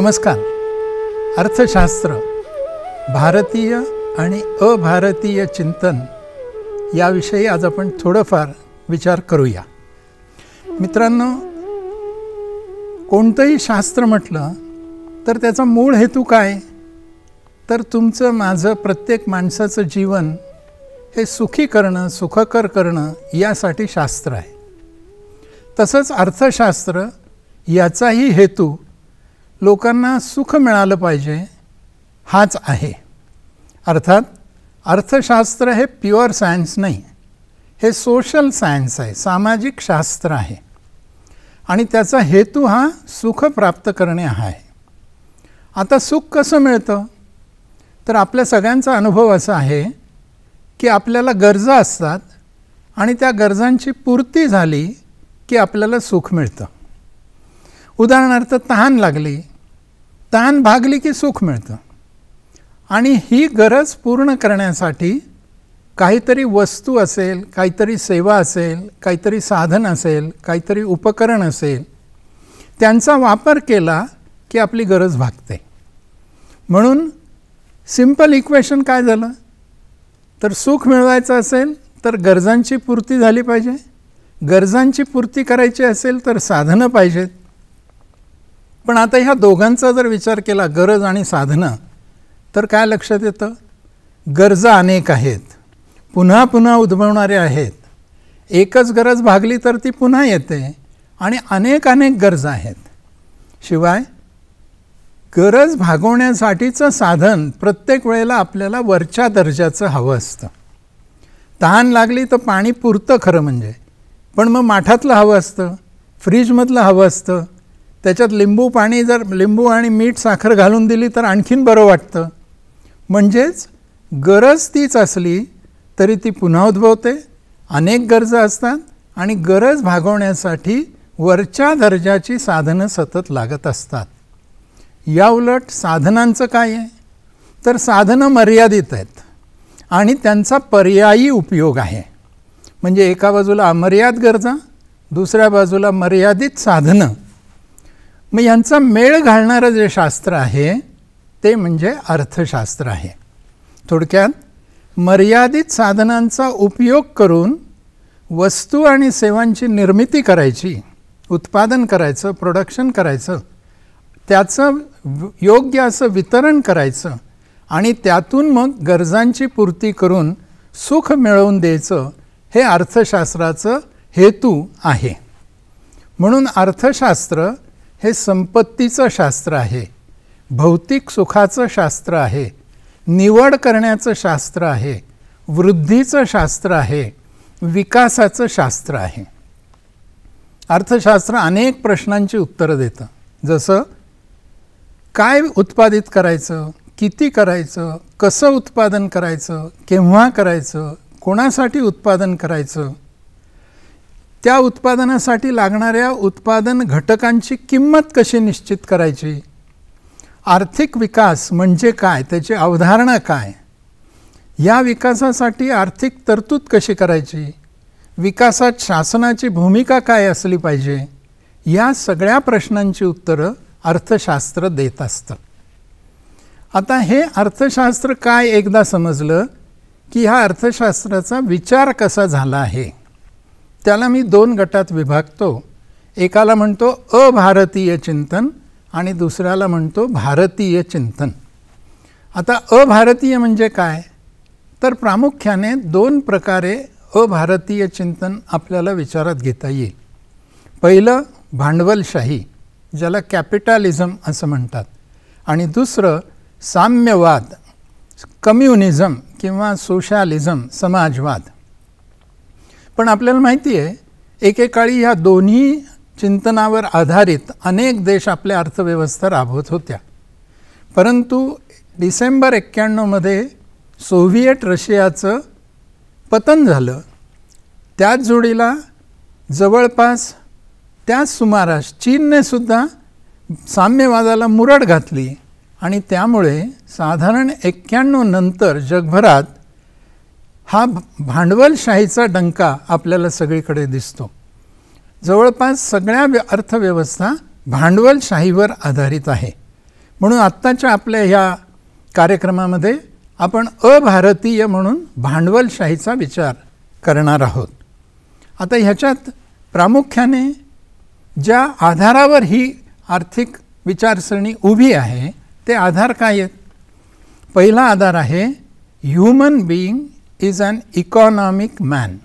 नमस्कार अर्थशास्त्र भारतीय आणि अभारतीय चिंतन याविषयी आज आपण थोडंफार विचार करूया मित्रांनो कोणतंही शास्त्र म्हटलं तर त्याचा मूळ हेतू काय तर तुमचं माझं प्रत्येक माणसाचं जीवन हे सुखी करणं सुखकर करणं यासाठी शास्त्र आहे तसंच अर्थशास्त्र याचाही हेतू लोकान सुख मिलाल पाजे हाच है अर्थात अर्थशास्त्र है प्युअर साइन्स नहीं हे सोशल साइन्स है सामाजिक शास्त्र है आणि हा सुख प्राप्त करने हा आहे आता सुख कस मिलत तो आप सग अनुभव है कि आप गरजा असतात आणि त्या गरजांची पूर्ती झाली सुख मिळतं उदाहरणार्थ तहान लगली तान भागली की सुख मिळतं आणि ही गरज पूर्ण करण्यासाठी काहीतरी वस्तू असेल काहीतरी सेवा असेल काहीतरी साधन असेल काहीतरी उपकरण असेल त्यांचा वापर केला की आपली गरज भागते म्हणून सिम्पल इक्वेशन काय झालं तर सुख मिळवायचं असेल तर गरजांची पूर्ती झाली पाहिजे गरजांची पूर्ती करायची असेल तर साधनं पाहिजेत पण आता ह्या दोघांचा जर विचार केला गरज आणि साधनं तर काय लक्षात येतं गरजा अनेक आहेत पुन्हा पुन्हा उद्भवणारे आहेत एकच गरज भागली तर ती पुन्हा येते आणि अनेक अनेक गरजा आहेत शिवाय गरज भागवण्यासाठीचं साधन प्रत्येक वेळेला आपल्याला वरच्या दर्जाचं हवं असतं तहान लागली तर पाणी पुरतं खरं म्हणजे पण मग माठातलं हवं असतं फ्रीजमधलं हवं असतं त्याच्यात लिंबू पाणी जर लिंबू आणि मीठ साखर घालून दिली तर आणखीन बरं वाटतं म्हणजेच गरज तीच असली तरी ती पुन्हा उद्भवते अनेक गरजा असतात आणि गरज भागवण्यासाठी वरच्या दर्जाची साधनं सतत लागत असतात या उलट साधनांचं काय आहे तर साधनं मर्यादित आहेत आणि त्यांचा पर्यायी उपयोग आहे म्हणजे एका बाजूला अमर्याद गरजा दुसऱ्या बाजूला मर्यादित साधनं मग यांचा मेळ घालणारं जे शास्त्र आहे ते म्हणजे अर्थशास्त्र आहे थोडक्यात मर्यादित साधनांचा उपयोग करून वस्तू आणि सेवांची निर्मिती करायची उत्पादन करायचं प्रोडक्शन करायचं त्याचं योग्य असं वितरण करायचं आणि त्यातून मग गरजांची पूर्ती करून सुख मिळवून द्यायचं हे अर्थशास्त्राचं हेतू आहे म्हणून अर्थशास्त्र हे संपत्तीचं शास्त्र आहे भौतिक सुखाचं शास्त्र आहे निवड करण्याचं शास्त्र आहे वृद्धीचं शास्त्र आहे विकासाचं शास्त्र आहे अर्थशास्त्र अनेक प्रश्नांची उत्तरं देतं जसं काय उत्पादित करायचं किती करायचं कसं उत्पादन करायचं केव्हा करायचं कोणासाठी उत्पादन करायचं त्या उत्पादनासाठी लागणाऱ्या उत्पादन घटकांची किंमत कशी निश्चित करायची आर्थिक विकास म्हणजे काय त्याची अवधारणा काय या विकासासाठी आर्थिक तरतूद कशी करायची विकासात शासनाची भूमिका काय असली पाहिजे या सगळ्या प्रश्नांची उत्तरं अर्थशास्त्र देत असतं आता हे अर्थशास्त्र काय एकदा समजलं की ह्या अर्थशास्त्राचा विचार कसा झाला आहे त्याला मी दोन गटात विभागतो एकाला म्हणतो अभारतीय चिंतन आणि दुसऱ्याला म्हणतो भारतीय चिंतन आता अभारतीय म्हणजे काय तर प्रामुख्याने दोन प्रकारे अभारतीय चिंतन आपल्याला विचारात घेता येईल पहिलं भांडवलशाही ज्याला कॅपिटॅलिझम असं म्हणतात आणि दुसरं साम्यवाद कम्युनिझम किंवा सोशालिझम समाजवाद पण आपल्याला माहिती आहे एकेकाळी ह्या दोन्ही चिंतनावर आधारित अनेक देश आपल्या अर्थव्यवस्था राबवत होत्या परंतु डिसेंबर एक्क्याण्णवमध्ये सोव्हिएट रशियाचं पतन झालं त्याच जोडीला जवळपास त्याच सुमारास चीनने सुद्धा साम्यवादाला मुरड घातली आणि त्यामुळे साधारण एक्क्याण्णव नंतर जगभरात हा भांडवलशाहीचा डंका आपल्याला सगळीकडे दिसतो जवळपास सगळ्या व्य अर्थव्यवस्था भांडवलशाहीवर आधारित आहे म्हणून आत्ताच्या आपल्या ह्या कार्यक्रमामध्ये आपण अभारतीय म्हणून भांडवलशाहीचा विचार करणार आहोत आता ह्याच्यात प्रामुख्याने ज्या आधारावर ही आर्थिक विचारसरणी उभी आहे ते आधार काय आहेत पहिला आधार आहे human being is an economic man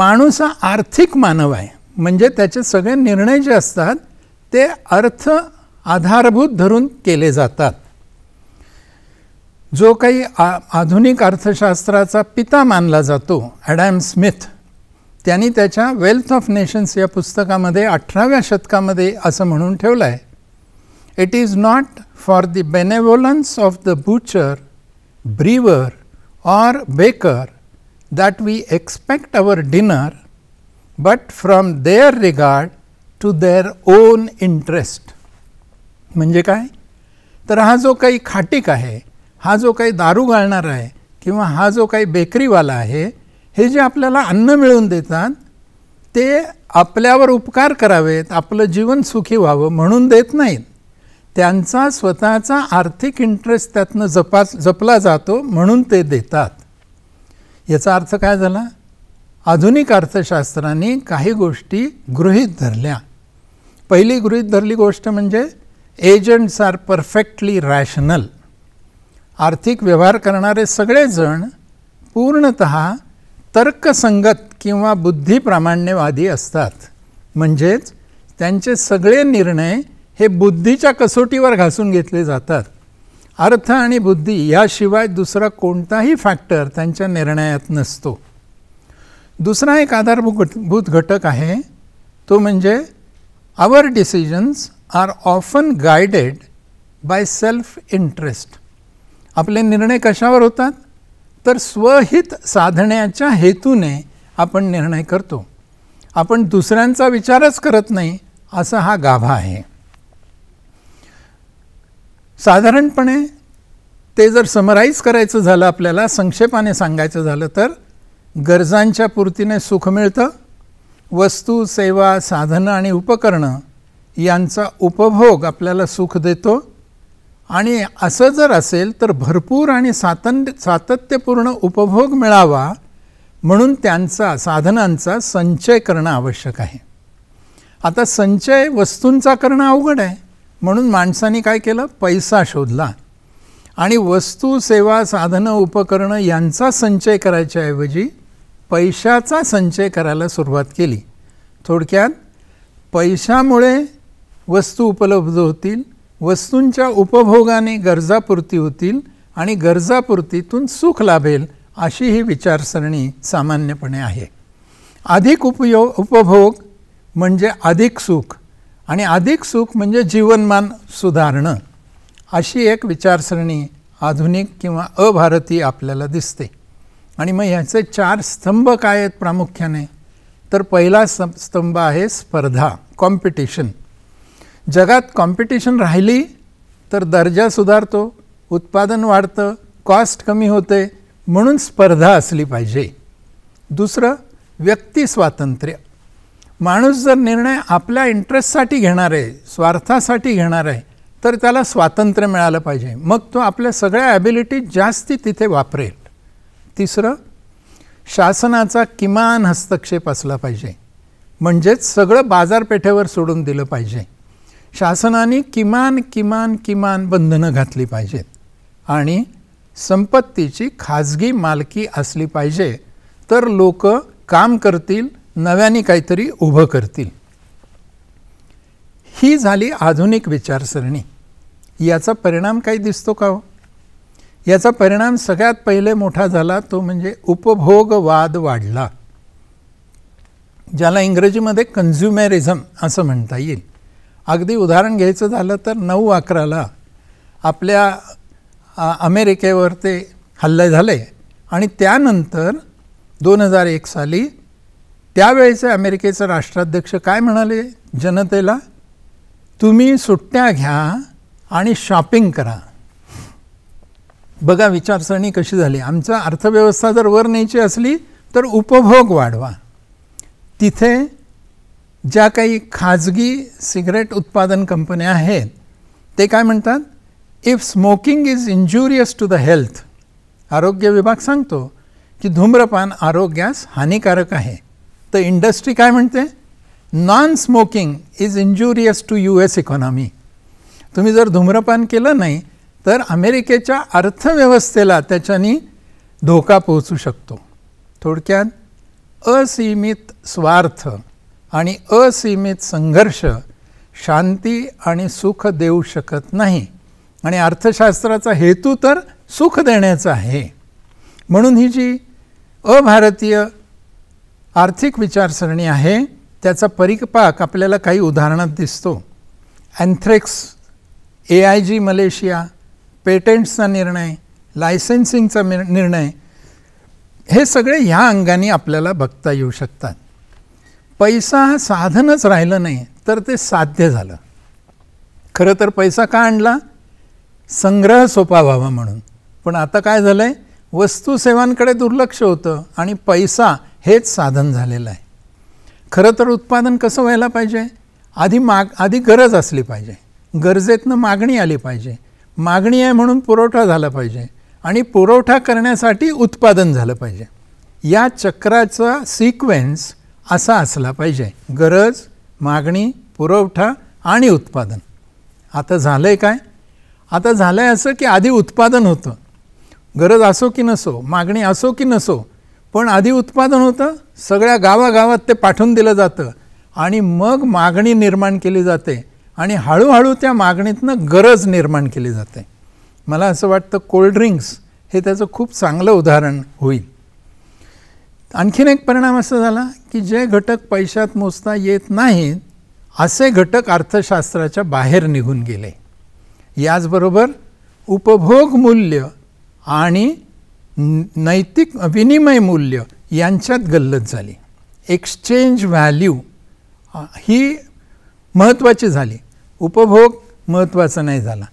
मणूस हा आर्थिक मानव है मजे ते सगळे निर्णय जे आता अर्थ आधारभूत धरून केले जातात जो का आधुनिक अर्थशास्त्राचा पिता मानला जातो ॲडॅम स्मिथ त्यांनी त्याच्या वेल्थ ऑफ नेशन्स या पुस्तकामध्ये अठराव्या शतकामध्ये असं म्हणून ठेवलं आहे it is not for the benevolence of the butcher brewer or baker that we expect our dinner, but from their regard to their own interest म्हणजे काय तर हा जो काही खाटीक आहे हा जो काही दारू घालणारा आहे किंवा हा जो काही बेकरीवाला आहे हे जे आपल्याला अन्न मिळवून देतात ते आपल्यावर उपकार करावेत आपलं जीवन सुखी व्हावं म्हणून देत नाहीत त्यांचा स्वतःचा आर्थिक इंटरेस्ट त्यातनं जपा जपला जातो म्हणून ते देतात याचा अर्थ काय झाला आधुनिक अर्थशास्त्राने काही गोष्टी गृहीत धरल्या पहिली गृहीत धरली गोष्ट म्हणजे एजंट्स आर परफेक्टली रॅशनल आर्थिक व्यवहार करणारे सगळेजण पूर्णत तर्कसंगत किंवा बुद्धिप्रामाण्यवादी असतात म्हणजेच त्यांचे सगळे निर्णय हे बुद्धि कसोटी पर घेतले जातात अर्थ आणि बुद्धी याशिवाय दुसरा कोणताही फॅक्टर त्यांच्या निर्णयात दुसरा एक आधारभूत घटक है तो मजे our decisions are often guided by self interest अपने निर्णय कशा होता तर स्वहित साधण्याच्या हेतूने आपण निर्णय करतो अपन दुसर विचारच करत नाही हा गाभा आहे साधारणपणे ते जर समराईज करायचं झालं आपल्याला संक्षेपाने सांगायचं झालं तर गरजांच्या पूर्तीने सुख मिळतं वस्तू सेवा साधनं आणि उपकरणं यांचा उपभोग आपल्याला सुख देतो आणि असं जर असेल तर भरपूर आणि सातन सातत्यपूर्ण उपभोग मिळावा म्हणून त्यांचा साधनांचा संचय करणं आवश्यक आहे आता संचय वस्तूंचा करणं अवघड आहे म्हणून माणसाने काय केलं पैसा शोधला आणि वस्तू सेवा साधनं उपकरणं यांचा संचय करायच्याऐवजी पैशाचा संचय करायला सुरुवात केली थोडक्यात पैशामुळे वस्तू उपलब्ध होतील वस्तूंच्या उपभोगाने गरजापुरती होतील आणि गरजापुरतीतून सुख लाभेल अशी ही विचारसरणी सामान्यपणे आहे अधिक उपयोग उपभोग म्हणजे अधिक सुख आणि अधिक सुख मजे जीवनमान सुधारणं अशी एक विचारसरणी आधुनिक कि अभारतीय अपने दिसते आणि मग ह्याचे चार स्तंभ का आहेत प्रामुख्याने तर स्तंभ है स्पर्धा कॉम्पिटिशन जगत कॉम्पिटिशन राहिली तर दर्जा सुधारतो उत्पादन वाढतं कॉस्ट कमी होते मनु स्पर्धा असली पाहिजे दुसरं व्यक्ती स्वातंत्र्य मणूस जर निर्णय आपल्या इंटरेस्ट घेणार आहे स्वार्थासाठी घेणार आहे तर त्याला स्वातंत्र्य मिळालं पाहिजे मग तो आपल्या सगळ्या ऐबिलिटी जास्ती तिथे वपरेल तीसर शासनाचा किमान हस्तक्षेप असला पाहिजे म्हणजेच सगळं बाजारपेठेवर सोडून दिलं पाहिजे शासनाने किमान किमान किमान बंधन घातली पाहिजेत आणि संपत्तीची खाजगी मलकी असली पाहिजे तर लोक काम करतील नव्याने काहीतरी उभं करतील ही झाली आधुनिक विचारसरणी याचा परिणाम काही दिसतो का हो याचा परिणाम सगळ्यात पहिले मोठा झाला तो म्हणजे उपभोगवाद वाढला ज्याला इंग्रजीमध्ये कन्झ्युमेरिझम असं म्हणता येईल अगदी उदाहरण घ्यायचं झालं तर नऊ अकराला आपल्या अमेरिकेवर ते हल्ले झाले आणि त्यानंतर दोन हजार एक साली त्यावेळेचे अमेरिकेचे राष्ट्राध्यक्ष काय म्हणाले जनतेला तुम्ही सुट्ट्या घ्या आणि शॉपिंग करा बघा विचारसरणी कशी झाली आमचं अर्थव्यवस्था जर वर न्यायची असली तर उपभोग वाढवा तिथे ज्या काही खाजगी सिगरेट उत्पादन कंपन्या आहेत ते काय म्हणतात if smoking is injurious to the health आरोग्य विभाग सांगतो की धूम्रपान आरोग्यास हानिकारक आहे the industry काय म्हणते non smoking is injurious to U S economy तुम्ही जर धूम्रपान केलं नाही तर अमेरिकेच्या अर्थव्यवस्थेला त्याच्यानी धोका पोहोचू शकतो थोडक्यात असीमित स्वार्थ आणि असीमित संघर्ष शांती आणि सुख देऊ शकत नाही आणि अर्थशास्त्राचा हेतू तर सुख देण्याचा आहे म्हणून ही जी अभारतीय आर्थिक विचारसरणी आहे त्याचा परिपाक आपल्याला काही उदाहरणात दिसतो अँथ्रेक्स ए आय जी मलेशिया पेटेंट्सचा निर्णय लायसन्सिंगचा निर्णय हे सगळे ह्या अंगाने आपल्याला बघता येऊ शकतात पैसा हा साधनच राहिलं नाही तर ते साध्य झालं खरं तर पैसा का आणला संग्रह सोपा व्हावा म्हणून पण आता काय झालं आहे वस्तूसेवांकडे दुर्लक्ष होतं आणि पैसा हेच साधन झालेलं आहे खरं तर उत्पादन कसं व्हायला पाहिजे आधी माग आधी गरज असली पाहिजे गरजेतनं मागणी आली पाहिजे मागणी आहे म्हणून पुरवठा झाला पाहिजे आणि पुरवठा करण्यासाठी उत्पादन झालं पाहिजे या चक्राचा सिक्वेन्स असा असला पाहिजे गरज मागणी पुरवठा आणि उत्पादन आता झालं आहे काय आता झालं आहे असं की आधी उत्पादन होतं गरज असो की नसो मागणी असो की नसो पण आधी उत्पादन होतं सगळ्या गावागावात ते पाठवून दिलं जातं आणि मग मागणी निर्माण केली जाते आणि हळूहळू त्या मागणीतनं गरज निर्माण केली जाते मला असं वाटतं कोल्ड्रिंक्स हे त्याचं खूप चांगलं उदाहरण होईल आणखीन एक परिणाम असा झाला की जे घटक पैशात मोजता येत नाहीत असे घटक अर्थशास्त्राच्या बाहेर निघून गेले याचबरोबर उपभोग मूल्य आणि नैतिक विनिमय मूल्य यांच्यात गल्लत झाली एक्सचेंज व्हॅल्यू ही महत्त्वाची झाली उपभोग महत्त्वाचा नाही झाला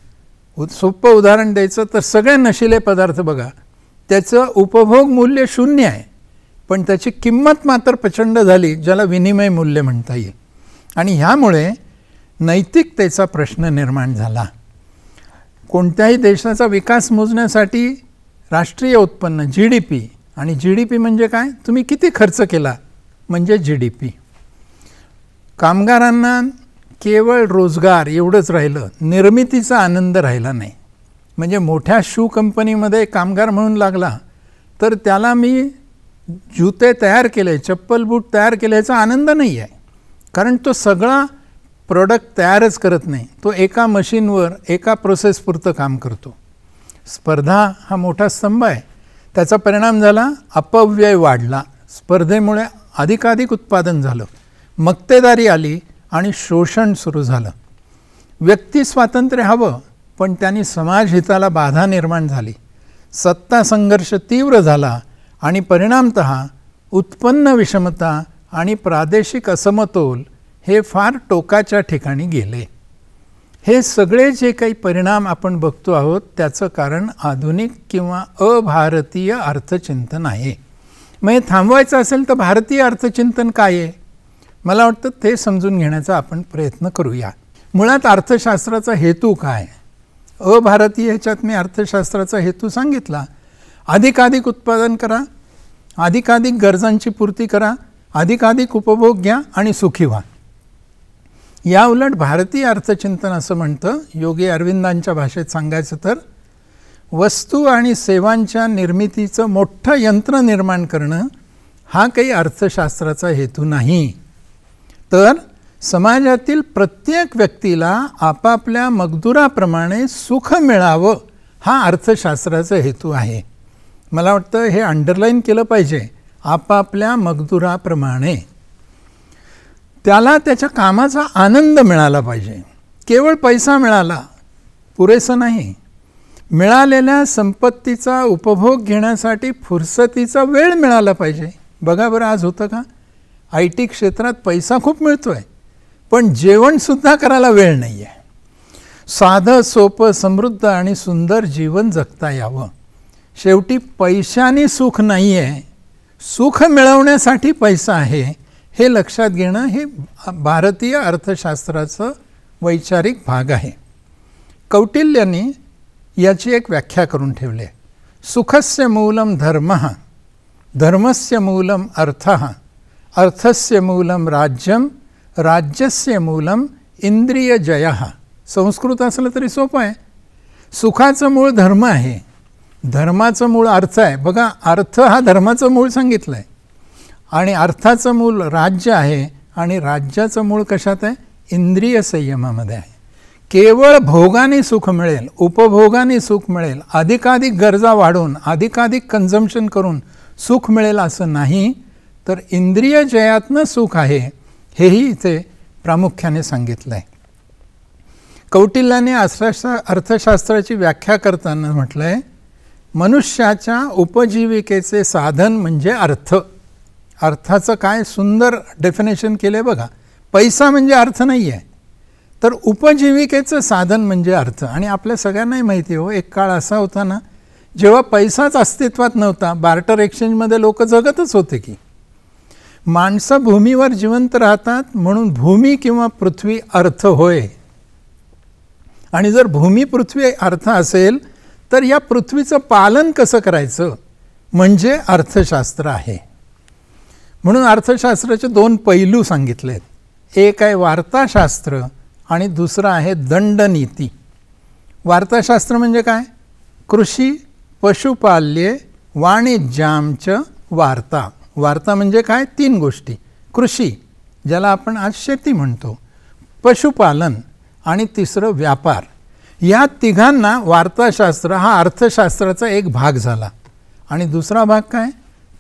उ सोपं उदाहरण द्यायचं तर सगळे नशिले पदार्थ बघा त्याचं उपभोग मूल्य शून्य आहे पण त्याची किंमत मात्र प्रचंड झाली ज्याला विनिमय मूल्य म्हणता येईल आणि ह्यामुळे नैतिकतेचा प्रश्न निर्माण झाला कोणत्याही देशाचा विकास मोजण्यासाठी राष्ट्रीय उत्पन्न जी डी पी आणि जी डी पी म्हणजे काय तुम्ही किती खर्च केला म्हणजे जी डी पी कामगारांना केवळ रोजगार एवढंच राहिलं निर्मितीचा आनंद राहिला नाही म्हणजे मोठ्या शू कंपनीमध्ये कामगार म्हणून लागला तर त्याला मी जुते तयार केले चप्पल बूट तयार केल्याचा आनंद नाही आहे कारण तो सगळा प्रोडक्ट तयारच करत नाही तो एका मशीनवर एका प्रोसेसपुरतं काम करतो स्पर्धा हा मोठा स्तंभ आहे त्याचा परिणाम झाला अपव्यय वाढला स्पर्धेमुळे अधिकाधिक उत्पादन झालं मक्तेदारी आली आणि शोषण सुरू झालं व्यक्ती स्वातंत्र्य हवं पण त्यांनी समाजहिताला बाधा निर्माण झाली सत्ता संघर्ष तीव्र झाला आणि परिणामत उत्पन्न विषमता आणि प्रादेशिक असमतोल हे फार टोकाच्या ठिकाणी गेले हे सगळे जे काही परिणाम आपण बघतो आहोत त्याचं कारण आधुनिक किंवा अभारतीय अर्थचिंतन आहे मग हे थांबवायचं असेल तर भारतीय अर्थचिंतन काय आहे मला वाटतं ते समजून घेण्याचा आपण प्रयत्न करूया मुळात अर्थशास्त्राचा हेतू काय अभारतीय ह्याच्यात मी अर्थशास्त्राचा हेतू सांगितला अधिकाधिक उत्पादन करा अधिकाधिक गरजांची पूर्ती करा अधिकाधिक उपभोग घ्या आणि सुखी व्हा या उलट भारतीय अर्थचिंतन असं म्हणतं योगी अरविंदांच्या भाषेत सांगायचं तर वस्तू आणि सेवांच्या निर्मितीचं मोठं यंत्र निर्माण करणं हा काही अर्थशास्त्राचा हेतू नाही तर समाजातील प्रत्येक व्यक्तीला आपापल्या मगदुराप्रमाणे सुख मिळावं हा अर्थशास्त्राचा हेतू आहे मला वाटतं हे अंडरलाईन केलं पाहिजे आपापल्या मगदुराप्रमाणे त्याला त्याच्या कामाचा आनंद मिळाला पाहिजे केवळ पैसा मिळाला पुरेसं नाही मिळालेल्या संपत्तीचा उपभोग घेण्यासाठी फुरसतीचा वेळ मिळाला पाहिजे बघा बरं आज होतं का आय टी क्षेत्रात पैसा खूप मिळतो आहे पण जेवणसुद्धा करायला वेळ नाही आहे साधं सोपं समृद्ध आणि सुंदर जीवन जगता यावं शेवटी पैशाने सुख नाही आहे सुख मिळवण्यासाठी पैसा आहे हे लक्षात घेणं हे भारतीय अर्थशास्त्राचं वैचारिक भाग आहे कौटिल्यांनी याची एक व्याख्या करून ठेवली आहे सुखस्य मूलम धर्म धर्मस्य मूलम अर्थ अर्थस्य मूलम राज्यम राज्यस्य मूलम इंद्रिय जय संस्कृत असलं तरी सोपं आहे सुखाचं मूळ धर्म आहे धर्माचं मूळ अर्थ आहे बघा अर्थ हा धर्माचं मूळ सांगितलं आहे आणि अर्थाच मूल राज्य आहे आणि राज्याचं मूळ कशात आहे इंद्रिय संयमामध्ये आहे केवळ भोगाने सुख मिळेल उपभोगाने सुख मिळेल अधिकाधिक गरजा वाढून अधिकाधिक कन्झम्पन करून सुख मिळेल असं नाही तर इंद्रिय जयातनं सुख आहे हेही इथे प्रामुख्याने सांगितलं आहे कौटिल्याने अर्थशा अर्थशास्त्राची व्याख्या करताना म्हटलं आहे मनुष्याच्या उपजीविकेचे साधन म्हणजे अर्थ अर्थाच का सुंदर डेफिनेशन के लिए बगा पैसा मजे अर्थ नहीं है तो उपजीविके साधन मजे अर्थ आणि आपल्या हो एक काल होता ना जेव पैसा अस्तित्व नवता बार्टर मधे लोक जगत होते कि माणसं भूमीवर जिवंत राहतात म्हणून भूमी पृथ्वी अर्थ होए आणि जर भूमि पृथ्वी अर्थ असेल तो यह पृथ्वीच पालन कस करायचं म्हणजे अर्थशास्त्र है म्हणून अर्थशास्त्राचे दोन पैलू सांगितलेत एक आहे वार्ताशास्त्र आणि दुसरं आहे दंडनीती वार्ताशास्त्र म्हणजे काय कृषी पशुपाल्य वाणिज्यांच वार्ता वार्ता म्हणजे काय तीन गोष्टी कृषी ज्याला आपण आज शेती म्हणतो पशुपालन आणि तिसरं व्यापार या तिघांना वार्ताशास्त्र हा अर्थशास्त्राचा एक भाग झाला आणि दुसरा भाग काय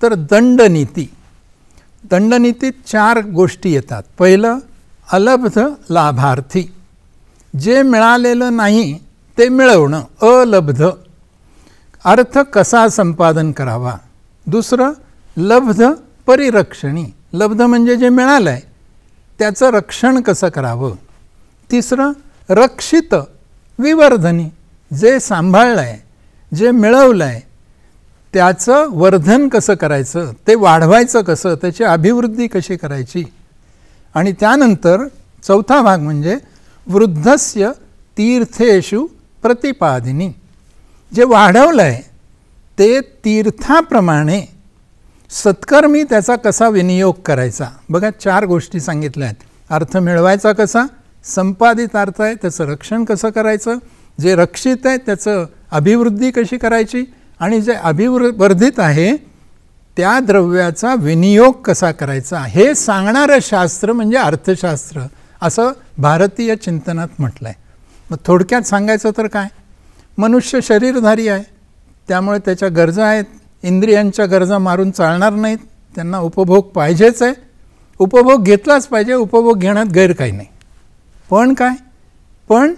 तर दंडनीती दंडनीतीत चार गोष्टी येतात पहिलं अलब्ध लाभार्थी जे मिळालेलं नाही ते मिळवणं अलब्ध अर्थ कसा संपादन करावा दुसरं लब्ध परिरक्षणी लब्ध म्हणजे जे मिळालं आहे त्याचं रक्षण कसं करावं तिसरं रक्षित विवर्धनी जे सांभाळलं आहे जे मिळवलं आहे त्याचं वर्धन कसं करायचं ते वाढवायचं कसं त्याची अभिवृद्धी कशी करायची आणि त्यानंतर चौथा भाग म्हणजे वृद्धस्य तीर्थेषु प्रतिपादिनी जे वाढवलं आहे ते तीर्थाप्रमाणे सत्कर्मी त्याचा कसा विनियोग करायचा बघा चार गोष्टी सांगितल्या आहेत अर्थ मिळवायचा कसा संपादित अर्थ आहे त्याचं रक्षण कसं करायचं जे रक्षित आहे त्याचं अभिवृद्धी कशी करायची आणि जे अभिवर्धित आहे त्या द्रव्याचा विनियोग कसा करायचा हे सांगणारं शास्त्र म्हणजे अर्थशास्त्र असं भारतीय चिंतनात म्हटलं आहे मग थोडक्यात सांगायचं तर काय मनुष्य शरीरधारी आहे त्यामुळे त्याच्या गरजा आहेत इंद्रियांच्या गरजा मारून चालणार नाहीत त्यांना उपभोग पाहिजेच आहे उपभोग घेतलाच पाहिजे उपभोग घेण्यात गैर काही नाही पण काय पण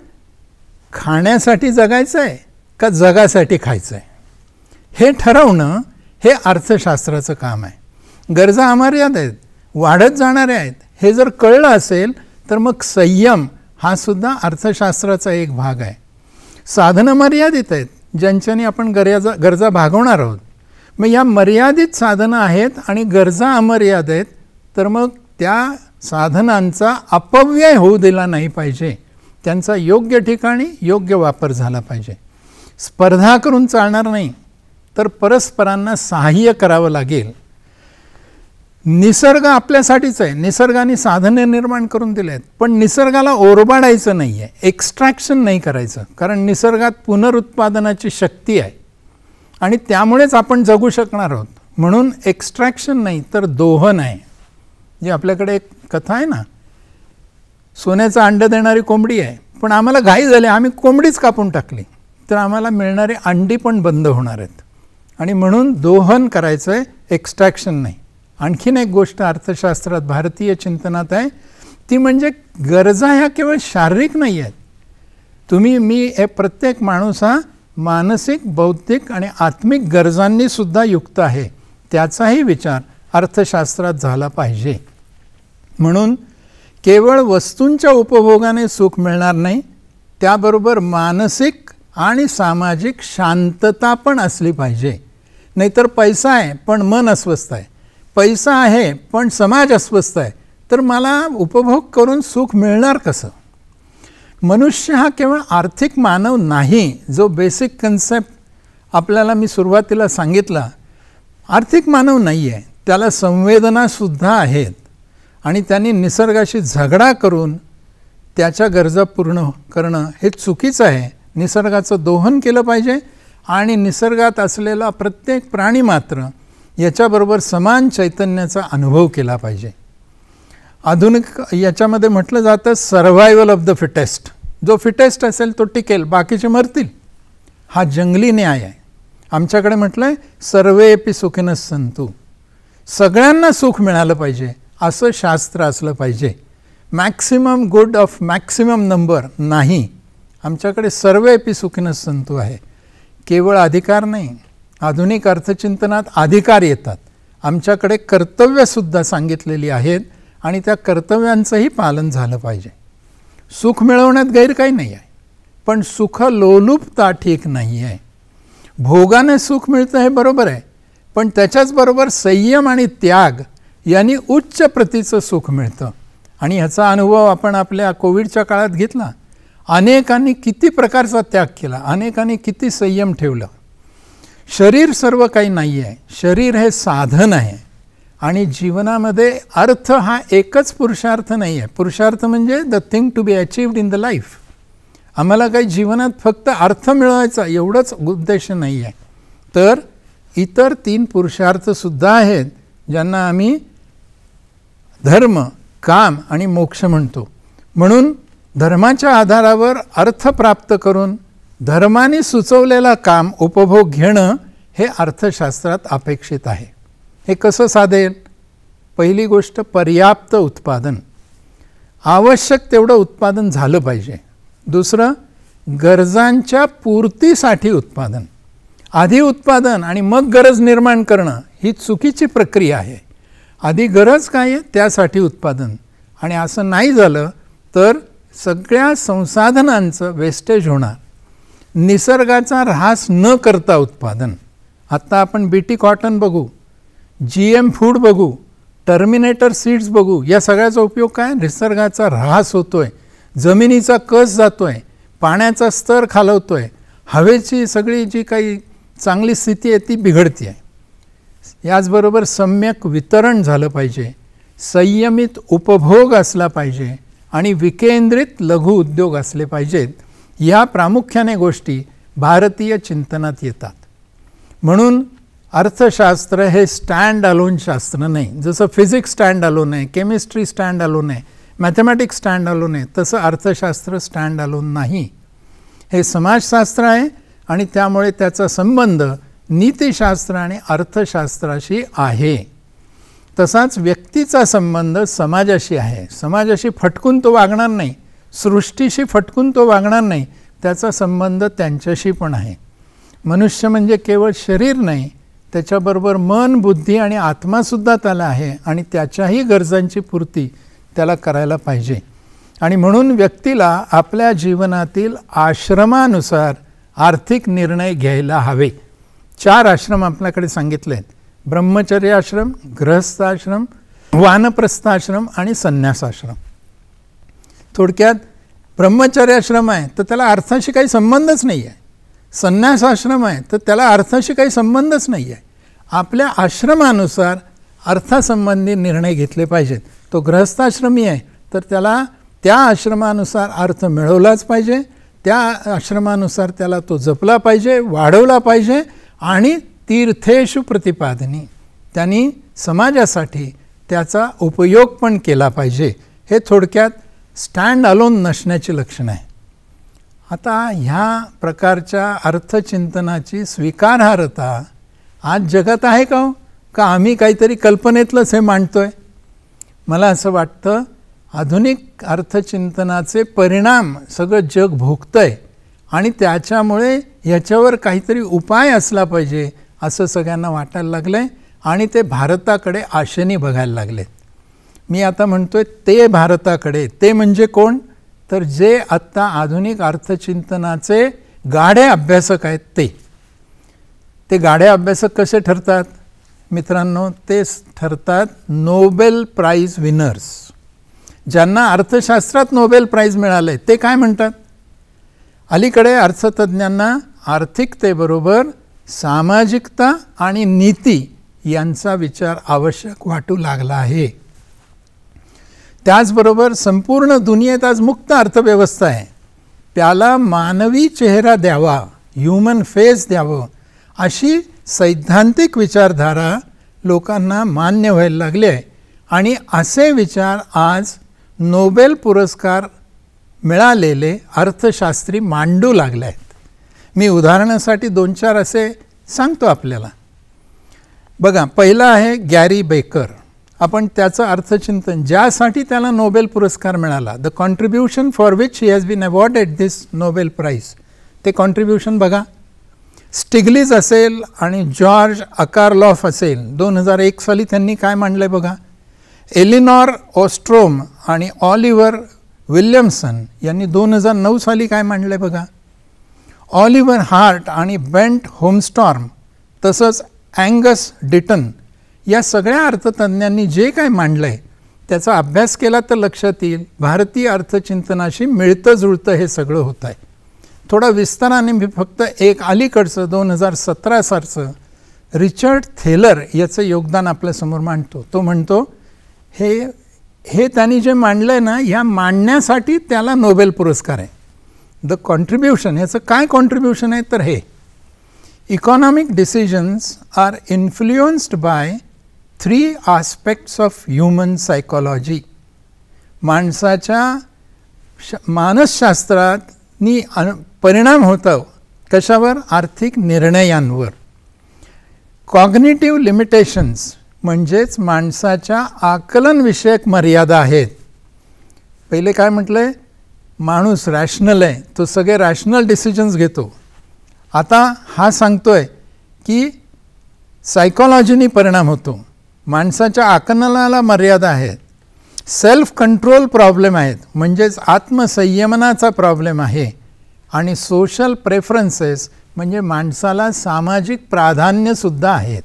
खाण्यासाठी जगायचं आहे का जगासाठी खायचं आहे हे ठरवणं हे अर्थशास्त्राचं काम आहे गरजा अमर्याद आहेत वाढत जाणाऱ्या आहेत हे जर कळलं असेल तर मग संयम हा सुद्धा अर्थशास्त्राचा एक भाग आहे साधनं मर्यादित आहेत ज्यांच्याने आपण गरजा गरजा भागवणार आहोत मग या मर्यादित साधनं आहेत आणि गरजा अमर्याद आहेत तर मग त्या साधनांचा अपव्यय होऊ दिला नाही पाहिजे त्यांचा योग्य ठिकाणी योग्य वापर झाला पाहिजे स्पर्धा करून चालणार नाही तर परस्परांना सहाय्य करावं लागेल निसर्ग आपल्यासाठीच आहे निसर्गाने साधने निर्माण करूँ दिल आहेत पण निसर्गाला ओरबाडायचं नाही आहे एक्स्ट्रॅक्शन नाही कारण निसर्गत पुनरुत्पादना की शक्ति है त्यामुळेच आपण जगू शकणार आहोत म्हणून एक्स्ट्रॅक्शन तर दोहन आहे जे आपल्याकडे एक कथा है ना सोनच अंडं देणारी कोंबडी आहे पण घाई झाली आम्ही कोंबडीच कापून टाकली तो आम्हाला मिळणारी अंडी पण बंद होणार आणि दोहन करायचं एक्सट्रैक्शन नहीं नाही आणखीन गोष्ट अर्थशास्त्रात भारतीय चिंतनात है ती म्हणजे गरजा हा केवल शारीरिक नहीं है तुम्हें मी हे प्रत्येक माणूस हा मानसिक बौद्धिक आणि आत्मिक गरजांनी युक्त है आहे ही विचार अर्थशास्त्र झाला मनुन केवल केवळ उपभोगाने सुख मिळणार नाही त्याबरोबर मानसिक आणि सामाजिक शांतता पी असली नाहीतर पैसा है पण मन अस्वस्थ है पैसा है पण समाज अस्वस्थ आहे तर मला उपभोग करूँ सुख मिलना कस मनुष्य हा केवल आर्थिक मानव नहीं जो बेसिक कन्सेप्ट आपल्याला मी सुरुवातीला सांगितला आर्थिक मानव नहीं है त्याला संवेदनासुद्धा है आणि निसर्गाशी झगडा करूँ त्याच्या गरजा पूर्ण करणं हे चुकीच है निसर्गाचं दोहन के पाहिजे आणि निसर्गात असलेला प्रत्येक प्राणी मात्र याच्याबरोबर समान चैतन्याचा अनुभव केला पाहिजे आधुनिक याच्यामध्ये म्हटलं जातं सर्व्हायवल ऑफ द फिटेस्ट जो फिटेस्ट असेल तो टिकेल बाकीचे मरतील हा जंगली न्याय आहे आमच्याकडे म्हटलं आहे सर्वे पी सुखीनच संतू सगळ्यांना सुख मिळालं पाहिजे असं शास्त्र असलं पाहिजे maximum good of maximum number नाही आमच्याकडे सर्वे पी सुखीनच संतू आहे केवळ अधिकार नाही आधुनिक अर्थचिंतनात अधिकार येतात आमच्याकडे कर्तव्यसुद्धा सांगितलेली आहेत आणि त्या कर्तव्यांचंही पालन झालं पाहिजे सुख मिळवण्यात गैर काही नाही आहे पण सुख लोलुपता ठीक नाही आहे भोगाने सुख मिळतं हे बरोबर आहे पण त्याच्याचबरोबर संयम आणि त्याग यांनी उच्च प्रतीचं सुख मिळतं आणि ह्याचा अनुभव आपण आपल्या कोविडच्या काळात घेतला अनेकांनी किती प्रकारचा त्याग केला अनेकांनी किती संयम ठेवला शरीर सर्व का नहीं है शरीर हे साधन है आणि जीवनामध्ये अर्थ हा एकच पुरुषार्थ नाही आहे पुरुषार्थ म्हणजे the thing to be achieved in the life आम्हाला काही जीवनात फक्त अर्थ मिळवायचा एवढंच उद्देश नाही आहे तर इतर तीन पुरुषार्थसुद्धा आहेत ज्यांना आम्ही धर्म काम आणि मोक्ष म्हणतो म्हणून धर्माच्या आधारावर अर्थ प्राप्त करून धर्माने सुचवलेला काम उपभोग घेणं हे अर्थशास्त्रात अपेक्षित आहे हे कसं साधेल पहिली गोष्ट पर्याप्त उत्पादन आवश्यक तेवढं उत्पादन झालं पाहिजे दुसरं गरजांच्या पूर्तीसाठी उत्पादन आधी उत्पादन आणि मग गरज निर्माण करणं ही चुकीची प्रक्रिया आहे आधी गरज काय आहे त्यासाठी उत्पादन आणि असं नाही झालं तर सगळ्या संसाधनांचं वेस्टेज होना निसर्गाचा ऱ्हास न करता उत्पादन आत्ता आपण बीटी कॉटन बघू जी एम फूड बघू टर्मिनेटर सीड्स बघू या सगळ्याचा उपयोग का निसर्गाचा ऱ्हास होतो आहे कस जो है पाण्याचा स्तर खालवतो आहे हवेची सगळी जी का चांगली स्थिति है ती बिघडती है याचबरोबर सम्यक वितरण पाइजे संयमित उपभोग आला पाजे आणि विकेंद्रित लघु उद्योग आले पाजे हा प्रामुख्याने गोष्टी भारतीय चिंतनात येतात म्हणून अर्थशास्त्र हे स्टँड अलोन शास्त्र नाही जसं फिजिक्स स्टँड अलोन आहे केमिस्ट्री स्टँड अलोन आहे मॅथमॅटिक्स स्टँड अलोन आहे तसं अर्थशास्त्र स्टँड अलोन नाही हे समाजशास्त्र आहे आणि त्यामुळे त्याचा संबंध नीतिशास्त्र आणि अर्थशास्त्राशी आहे तसाच व्यक्तीचा संबंध समाजाशी आहे समाजाशी फटकून तो वागणार नाही सृष्टीशी फटकून तो वागणार नाही त्याचा संबंध त्यांच्याशी पण आहे मनुष्य म्हणजे केवळ शरीर नाही त्याच्याबरोबर मन बुद्धी आणि आत्मासुद्धा त्याला आहे आणि त्याच्याही गरजांची पूर्ती त्याला करायला पाहिजे आणि म्हणून व्यक्तीला आपल्या जीवनातील आश्रमानुसार आर्थिक निर्णय घ्यायला हवे चार आश्रम आपल्याकडे सांगितले आहेत ब्रह्मचर्याश्रम ग्रहस्थाश्रम वानप्रस्थाश्रम आणि संन्यासाश्रम थोडक्यात ब्रह्मचर्याश्रम आहे तर त्याला अर्थाशी काही संबंधच नाही आहे संन्यासाश्रम आहे तर त्याला अर्थाशी काही संबंधच नाही आहे आपल्या आश्रमानुसार अर्थासंबंधी निर्णय घेतले पाहिजेत तो ग्रहस्थाश्रमी आहे तर त्याला त्या आश्रमानुसार अर्थ मिळवलाच पाहिजे त्या आश्रमानुसार त्याला तो जपला पाहिजे वाढवला पाहिजे आणि तीर्थेशु प्रतिपादनी त्यांनी समाजासाठी त्याचा उपयोग पण केला पाहिजे हे थोडक्यात स्टँड अलोन नसण्याचे लक्षण आहे आता ह्या प्रकारच्या अर्थचिंतनाची स्वीकारार्हता आज जगात आहे का हो का आम्ही काहीतरी कल्पनेतलंच हे मांडतो आहे मला असं वाटतं आधुनिक अर्थचिंतनाचे परिणाम सगळं जग भोगतं आहे आणि त्याच्यामुळे याच्यावर काहीतरी उपाय असला पाहिजे असं सगळ्यांना वाटायला लागलं आहे आणि ते भारताकडे आशेने बघायला लागले मी आता म्हणतो आहे ते भारताकडे ते जे आत्ता आधुनिक अर्थचिंतना गाढे अभ्यासक आहेत ते ते गाढे अभ्यासक कसे ठरतात मित्रांनो नोबेल प्राइज विनर्स ज्यांना अर्थशास्त्रात नोबेल प्राइज मिळाले ते काय म्हणतात अलीकडे अर्थतज्ज्ञांना सामाजिकता आणि नीती यांचा विचार आवश्यक वाटू लागला आहे त्याचबरोबर संपूर्ण दुनियेत आज मुक्त अर्थव्यवस्था आहे त्याला मानवी चेहरा द्यावा ह्युमन फेस द्यावं अशी सैद्धांतिक विचारधारा लोकांना मान्य व्हायला लागली आहे आणि असे विचार आज नोबेल पुरस्कार मिळालेले अर्थशास्त्री मांडू लागले आहेत मी उदाहरणासाठी दोन चार असे अपने आपल्याला बघा पहिला आहे बेकर अपन त्याचं अर्थचिंतन ज्यादा नोबेल पुरस्कार मिळाला the contribution for which he has been awarded this Nobel prize ते कॉन्ट्रिब्यूशन बगा स्टिग्लिज असेल आणि जॉर्ज अकारलॉफ असेल दोन हजार एक साली त्यांनी काय मांडलं एलिनॉर ऑस्ट्रोम आणि ऑलिव्हर विल्यमसन दोन हजार नौ साली काय मांडलं आहे बघा ऑलिवर हार्ट आणि बेंट होमस्टॉर्म तसंच अँगस डिटन या सगळ्या अर्थतज्ज्ञांनी जे काय मांडलं आहे त्याचा अभ्यास केला तर लक्षात येईल भारतीय अर्थचिंतनाशी मिळतं जुळतं हे सगळं होतं आहे थोडा विस्ताराने मी फक्त एक अलीकडचं दोन हजार सतरा सालचं रिचर्ड थेलर याचं योगदान आपल्यासमोर मांडतो तो म्हणतो हे हे त्यांनी जे मांडलं आहे ना ह्या मांडण्यासाठी त्याला नोबेल पुरस्कार आहे द कॉन्ट्रिब्यूशन हेच काय कॉन्ट्रीब्युशन आहे तर हे economic decisions are influenced by three aspects of human psychology माणसाच्या श मानसशास्त्रातनी परिणाम होतो कशावर आर्थिक निर्णयांवर कॉग्नेटिव्ह लिमिटेशन्स म्हणजेच माणसाच्या आकलनविषयक मर्यादा आहेत पहिले काय म्हटलं आहे मणूस रैशनल है तो सगे रैशनल डिशीजन्स घेतो आता हा सांगतो आहे की सायकॉलॉजीनी परिणाम होतो मणसा आकलनाला मर्यादा है सेल्फ कंट्रोल प्रॉब्लेम है म्हणजेच आत्मसंयमना प्रॉब्लेम है आणि सोशल प्रेफरन्सेस मजे मणसाला सामाजिक प्राधान्यसुद्धा आहेत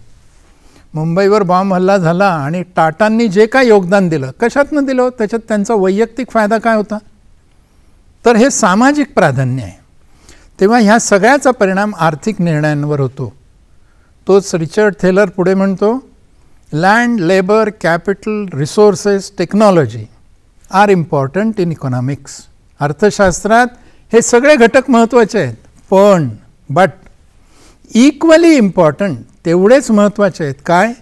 मुंबईवर बॉम्ब हल्ला टाटां जे का योगदान दिलं कशातनं दिलं त्याच्यात वैयक्तिक फायदा का होता तर हे सामाजिक प्राधान्य आहे तेव्हा ह्या सगळ्याचा परिणाम आर्थिक निर्णयांवर होतो तोच रिचर्ड थेलर पुढे म्हणतो land labour capital resources technology are important in economics अर्थशास्त्रात हे सगळे घटक महत्त्वाचे आहेत पण बट इक्वली इम्पॉर्टंट तेवढेच महत्त्वाचे आहेत काय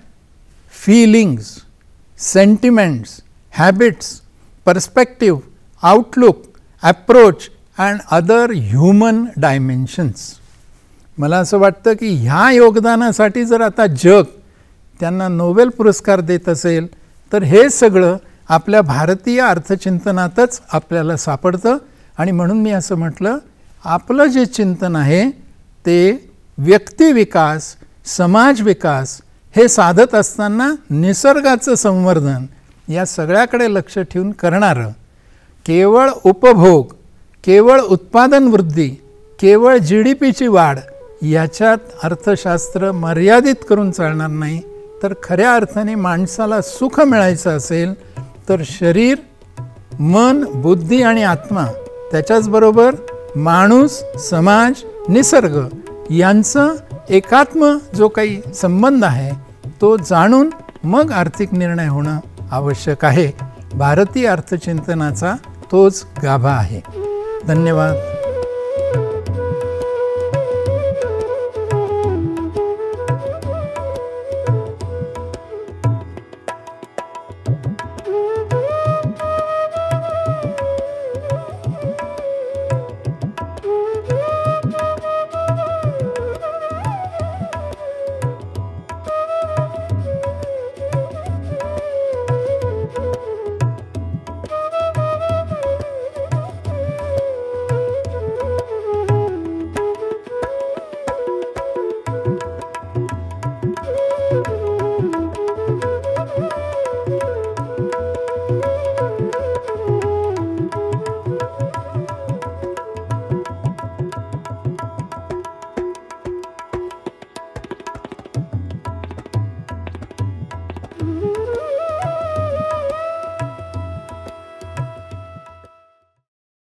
feelings sentiments habits perspective outlook approach and other human dimensions मला असं वाटतं की ह्या योगदानासाठी जर आता जग त्यांना नोबेल पुरस्कार देत असेल तर हे सगळं आपल्या भारतीय अर्थचिंतनातच आपल्याला सापडतं आणि म्हणून मी असं म्हटलं आपलं जे चिंतन आहे ते व्यक्तिविकास समाज विकास हे साधत असताना निसर्गाचं संवर्धन या सगळ्याकडे लक्ष ठेवून करणारं केवल उपभोग केवल उत्पादन वृद्धि केवल जी डी पी वाढ याच्यात अर्थशास्त्र मर्यादित करूँ चालणार नाही तो खऱ्या अर्थाने माणसाला सुख मिळायचं असेल शरीर मन बुद्धि आत्मा त्याच्याचबरोबर माणूस समाज निसर्ग यांचं एकात्म जो का संबंध है तो जाणून मग आर्थिक निर्णय होणं आवश्यक आहे भारतीय अर्थचिंतनाचा तो गाभा आहे धन्यवाद